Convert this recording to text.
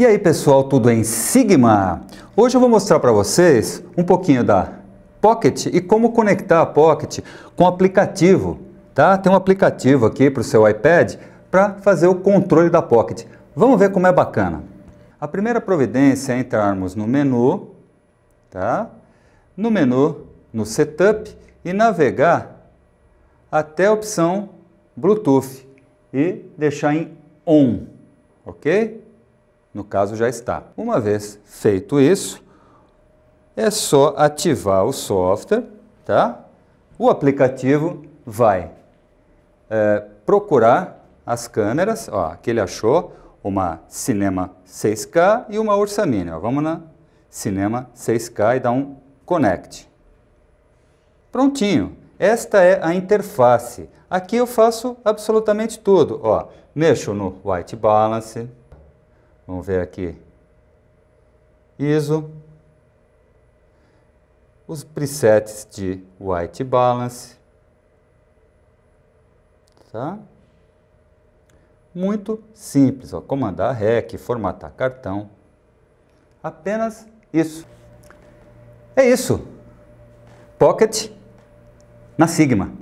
E aí pessoal, tudo em Sigma? Hoje eu vou mostrar para vocês um pouquinho da Pocket e como conectar a Pocket com o aplicativo, tá? Tem um aplicativo aqui para o seu iPad para fazer o controle da Pocket. Vamos ver como é bacana. A primeira providência é entrarmos no menu, tá? No menu, no Setup e navegar até a opção Bluetooth e deixar em On, ok? No caso, já está. Uma vez feito isso, é só ativar o software, tá? O aplicativo vai é, procurar as câmeras, ó, aqui ele achou uma Cinema 6K e uma Orsamini. Ó, vamos na Cinema 6K e dá um Connect. Prontinho. Esta é a interface. Aqui eu faço absolutamente tudo. Ó, mexo no White Balance, Vamos ver aqui. ISO. Os presets de white balance. Tá? Muito simples, ó, comandar REC, formatar cartão. Apenas isso. É isso. Pocket na Sigma.